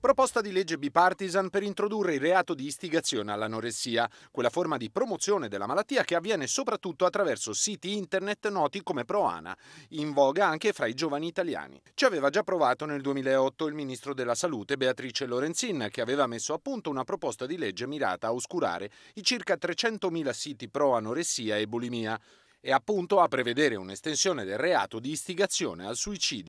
Proposta di legge bipartisan per introdurre il reato di istigazione all'anoressia, quella forma di promozione della malattia che avviene soprattutto attraverso siti internet noti come Proana, in voga anche fra i giovani italiani. Ci aveva già provato nel 2008 il ministro della Salute Beatrice Lorenzin, che aveva messo a punto una proposta di legge mirata a oscurare i circa 300.000 siti pro anoressia e bulimia e appunto a prevedere un'estensione del reato di istigazione al suicidio.